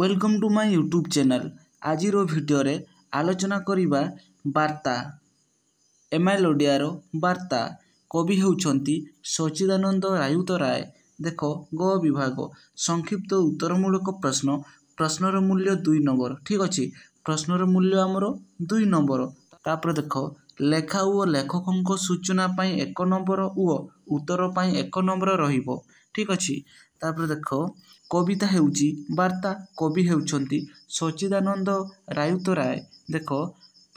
welcome to my YouTube channel ଆଜିର ଭିଡ଼ିଓରେ ଆଲୋଚନା କରିବା ବାର୍ତ୍ତା ଏମାଇଲ ଓଡ଼ିଆର ବାର୍ତ୍ତା କବି ହେଉଛନ୍ତି ସଚ୍ଚିଦାନନ୍ଦ ରାୟୁତ ରାୟ ଦେଖ ଗ ବିଭାଗ ସଂକ୍ଷିପ୍ତ ଉତ୍ତରମୂଳକ ପ୍ରଶ୍ନ ପ୍ରଶ୍ନର ମୂଲ୍ୟ ଦୁଇ ନମ୍ବର ଠିକ୍ ଅଛି ପ୍ରଶ୍ନର ମୂଲ୍ୟ ଆମର ଦୁଇ ନମ୍ବର ତାପରେ ଦେଖ ଲେଖା ଓ ଲେଖକଙ୍କ ସୂଚନା ପାଇଁ ଏକ ନମ୍ବର ଓ ଉତ୍ତର ପାଇଁ ଏକ ନମ୍ବର ରହିବ ଠିକ୍ ଅଛି ତାପରେ ଦେଖ କବିତା ହେଉଛି ବାର୍ତ୍ତା କବି ହେଉଛନ୍ତି ସଚ୍ଚିଦାନନ୍ଦ ରାଉତରାୟ ଦେଖ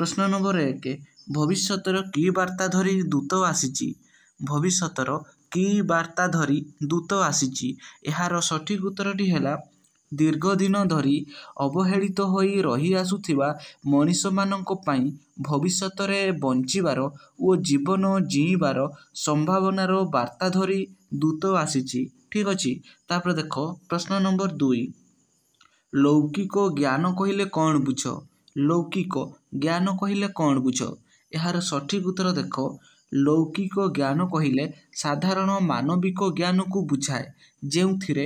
ପ୍ରଶ୍ନ ନମ୍ବର ଏକ ଭବିଷ୍ୟତର କି ବାର୍ତ୍ତା ଧରି ଦୂତ ଆସିଛି ଭବିଷ୍ୟତର କି ବାର୍ତ୍ତା ଧରି ଦୂତ ଆସିଛି ଏହାର ସଠିକ୍ ଉତ୍ତରଟି ହେଲା ଦୀର୍ଘ ଦିନ ଧରି ଅବହେଳିତ ହୋଇ ରହିଆସୁଥିବା ମଣିଷମାନଙ୍କ ପାଇଁ ଭବିଷ୍ୟତରେ ବଞ୍ଚିବାର ଓ ଜୀବନ ଜିଇଁବାର ସମ୍ଭାବନାର ବାର୍ତ୍ତା ଧରି ଦୂତ ଆସିଛି ଠିକ୍ ଅଛି ତାପରେ ଦେଖ ପ୍ରଶ୍ନ ନମ୍ବର ଦୁଇ ଲୌକିକ ଜ୍ଞାନ କହିଲେ କ'ଣ ବୁଝ ଲୌକିକ ଜ୍ଞାନ କହିଲେ କ'ଣ ବୁଝ ଏହାର ସଠିକ ଉତ୍ତର ଦେଖ ଲୌକିକ ଜ୍ଞାନ କହିଲେ ସାଧାରଣ ମାନବିକ ଜ୍ଞାନକୁ ବୁଝାଏ ଯେଉଁଥିରେ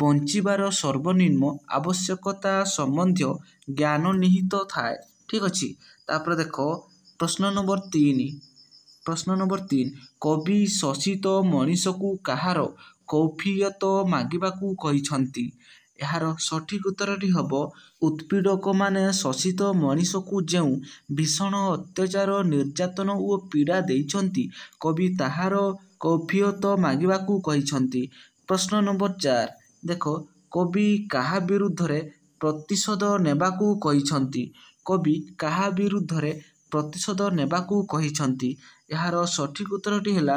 ବଞ୍ଚିବାର ସର୍ବନିମ୍ନ ଆବଶ୍ୟକତା ସମ୍ବନ୍ଧୀୟ ଜ୍ଞାନ ନିହିତ ଥାଏ ଠିକ୍ ଅଛି ତାପରେ ଦେଖ ପ୍ରଶ୍ନ ନମ୍ବର ତିନି ପ୍ରଶ୍ନ ନମ୍ବର ତିନି କବି ଶୋଷିତ ମଣିଷକୁ କାହାର କୌଫିୟତ ମାଗିବାକୁ କହିଛନ୍ତି ଏହାର ସଠିକ ଉତ୍ତରଟି ହେବ ଉତ୍ପୀଡ଼କମାନେ ଶୋଷିତ ମଣିଷକୁ ଯେଉଁ ଭୀଷଣ ଅତ୍ୟାଚାର ନିର୍ଯାତନା ଓ ପୀଡ଼ା ଦେଇଛନ୍ତି କବି ତାହାର କୌଫିୟତ ମାଗିବାକୁ କହିଛନ୍ତି ପ୍ରଶ୍ନ ନମ୍ବର ଚାରି ଦେଖ କବି କାହା ବିରୁଦ୍ଧରେ ପ୍ରତିଶୋଧ ନେବାକୁ କହିଛନ୍ତି କବି କାହା ବିରୁଦ୍ଧରେ ପ୍ରତିଶୋଧ ନେବାକୁ କହିଛନ୍ତି ଏହାର ସଠିକ୍ ଉତ୍ତରଟି ହେଲା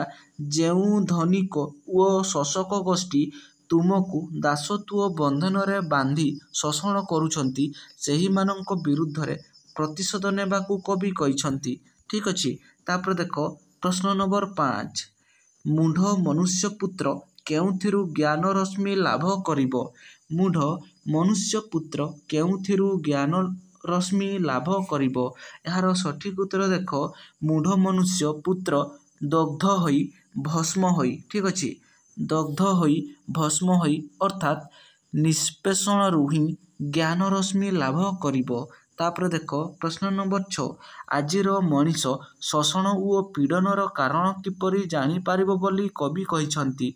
ଯେଉଁ ଧନିକ ଓ ଶୋଷକ ଗୋଷ୍ଠୀ ତୁମକୁ ଦାସତ୍ଵ ବନ୍ଧନରେ ବାନ୍ଧି ଶୋଷଣ କରୁଛନ୍ତି ସେହିମାନଙ୍କ ବିରୁଦ୍ଧରେ ପ୍ରତିଶୋଧ ନେବାକୁ କବି କହିଛନ୍ତି ଠିକ୍ ଅଛି ତାପରେ ଦେଖ ପ୍ରଶ୍ନ ନମ୍ବର ପାଞ୍ଚ ମୁଣ୍ଢ ମନୁଷ୍ୟ ପୁତ୍ର କେଉଁଥିରୁ ଜ୍ଞାନ ରଶ୍ମି ଲାଭ କରିବ ମୁଢ଼ ମନୁଷ୍ୟ ପୁତ୍ର କେଉଁଥିରୁ ଜ୍ଞାନ ରଶ୍ମି ଲାଭ କରିବ ଏହାର ସଠିକ ଉତ୍ତର ଦେଖ ମୁଢ଼ ମନୁଷ୍ୟ ପୁତ୍ର ଦଗ୍ଧ ହୋଇ ଭସ୍ମ ହୋଇ ଠିକ୍ ଅଛି ଦଗ୍ଧ ହୋଇ ଭସ୍ମ ହୋଇ ଅର୍ଥାତ୍ ନିଷ୍ପେଷଣରୁ ହିଁ ଜ୍ଞାନ ରଶ୍ମି ଲାଭ କରିବ ତାପରେ ଦେଖ ପ୍ରଶ୍ନ ନମ୍ବର ଛଅ ଆଜିର ମଣିଷ ଶୋଷଣ ଓ ପୀଡ଼ନର କାରଣ କିପରି ଜାଣିପାରିବ ବୋଲି କବି କହିଛନ୍ତି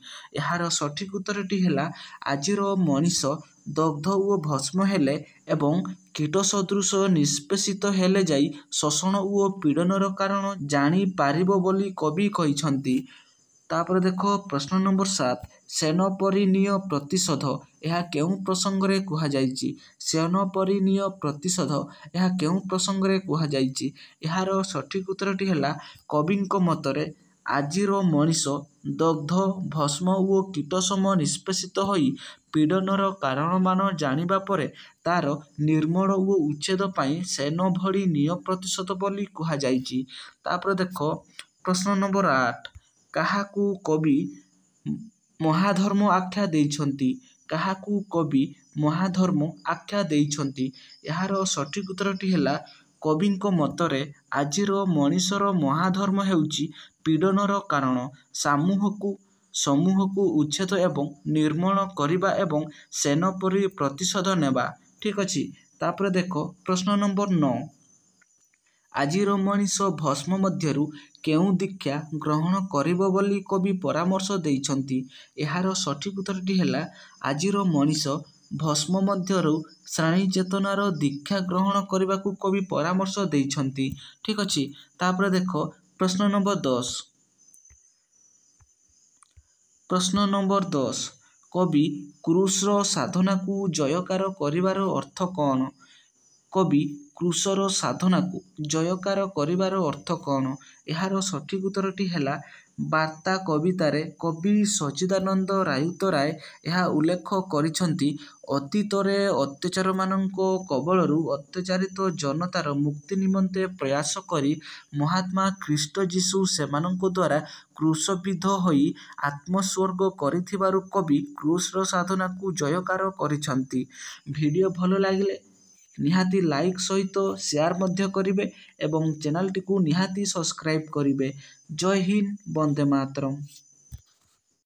ଏହାର ସଠିକ ଉତ୍ତରଟି ହେଲା ଆଜିର ମଣିଷ ଦଗ୍ଧ ଓ ଭସ୍ମ ହେଲେ ଏବଂ କୀଟ ସଦୃଶ ନିଷ୍ପେଷିତ ହେଲେ ଯାଇ ଶୋଷଣ ଓ ପୀଡ଼ନର କାରଣ ଜାଣିପାରିବ ବୋଲି କବି କହିଛନ୍ତି ତାପରେ ଦେଖ ପ୍ରଶ୍ନ ନମ୍ବର ସାତ ସେନପରିନୀୟ ପ୍ରତିଶୋଧ ଏହା କେଉଁ ପ୍ରସଙ୍ଗରେ କୁହାଯାଇଛି ସେନପରିନୀୟ ପ୍ରତିଶୋଧ ଏହା କେଉଁ ପ୍ରସଙ୍ଗରେ କୁହାଯାଇଛି ଏହାର ସଠିକ୍ ଉତ୍ତରଟି ହେଲା କବିଙ୍କ ମତରେ ଆଜିର ମଣିଷ ଦଗ୍ଧ ଭସ୍ମ ଓ କୀଟସମ ନିଷ୍ପେଷିତ ହୋଇ ପୀଡ଼ନର କାରଣମାନ ଜାଣିବା ପରେ ତା'ର ନିର୍ମଳ ଓ ଉଚ୍ଛେଦ ପାଇଁ ସେନ ଭଳି ନିୟ ପ୍ରତିଶୋଧ ବୋଲି କୁହାଯାଇଛି ତାପରେ ଦେଖ ପ୍ରଶ୍ନ ନମ୍ବର ଆଠ କାହାକୁ କବି ମହାଧର୍ମ ଆଖ୍ୟା ଦେଇଛନ୍ତି କାହାକୁ କବି ମହାଧର୍ମ ଆଖ୍ୟା ଦେଇଛନ୍ତି ଏହାର ସଠିକ୍ ଉତ୍ତରଟି ହେଲା କବିଙ୍କ ମତରେ ଆଜିର ମଣିଷର ମହାଧର୍ମ ହେଉଛି ପୀଡ଼ନର କାରଣ ସାମୁହକୁ ସମୂହକୁ ଉଚ୍ଛେଦ ଏବଂ ନିର୍ମଳ କରିବା ଏବଂ ସେନ ପରି ପ୍ରତିଶୋଧ ନେବା ଠିକ୍ ଅଛି ତାପରେ ଦେଖ ପ୍ରଶ୍ନ ନମ୍ବର ନଅ ଆଜିର ମଣିଷ ଭସ୍ମ ମଧ୍ୟରୁ କେଉଁ ଦୀକ୍ଷା ଗ୍ରହଣ କରିବ ବୋଲି କବି ପରାମର୍ଶ ଦେଇଛନ୍ତି ଏହାର ସଠିକ ଉତ୍ତରଟି ହେଲା ଆଜିର ମଣିଷ ଭସ୍ମ ମଧ୍ୟରୁ ଶ୍ରେଣୀ ଚେତନାର ଦୀକ୍ଷା ଗ୍ରହଣ କରିବାକୁ କବି ପରାମର୍ଶ ଦେଇଛନ୍ତି ଠିକ୍ ଅଛି ତାପରେ ଦେଖ ପ୍ରଶ୍ନ ନମ୍ବର ଦଶ ପ୍ରଶ୍ନ ନମ୍ବର ଦଶ କବି କୃଷର ସାଧନାକୁ ଜୟକାର କରିବାର ଅର୍ଥ କ'ଣ କବି କୃଶର ସାଧନାକୁ ଜୟକାର କରିବାର ଅର୍ଥ କ'ଣ ଏହାର ସଠିକ୍ ଉତ୍ତରଟି ହେଲା ବାର୍ତ୍ତା କବିତାରେ କବି ସଚ୍ଚିଦାନନ୍ଦ ରାଉତରାୟ ଏହା ଉଲ୍ଲେଖ କରିଛନ୍ତି ଅତୀତରେ ଅତ୍ୟାଚାରମାନଙ୍କ କବଳରୁ ଅତ୍ୟାଚାରିତ ଜନତାର ମୁକ୍ତି ନିମନ୍ତେ ପ୍ରୟାସ କରି ମହାତ୍ମା ଖ୍ରୀଷ୍ଟ ଯୀଶୁ ସେମାନଙ୍କ ଦ୍ୱାରା କୃଷବିଦ୍ଧ ହୋଇ ଆତ୍ମସ୍ୱର୍ଗ କରିଥିବାରୁ କବି କୃଷର ସାଧନାକୁ ଜୟକାର କରିଛନ୍ତି ଭିଡ଼ିଓ ଭଲ ଲାଗିଲେ ନିହାତି ଲାଇକ୍ ସହିତ ସେୟାର୍ ମଧ୍ୟ କରିବେ ଏବଂ ଚ୍ୟାନେଲ୍ଟିକୁ ନିହାତି ସବସ୍କ୍ରାଇବ୍ କରିବେ ଜୟ ହିନ୍ଦ ବନ୍ଦେ ମାତରମ୍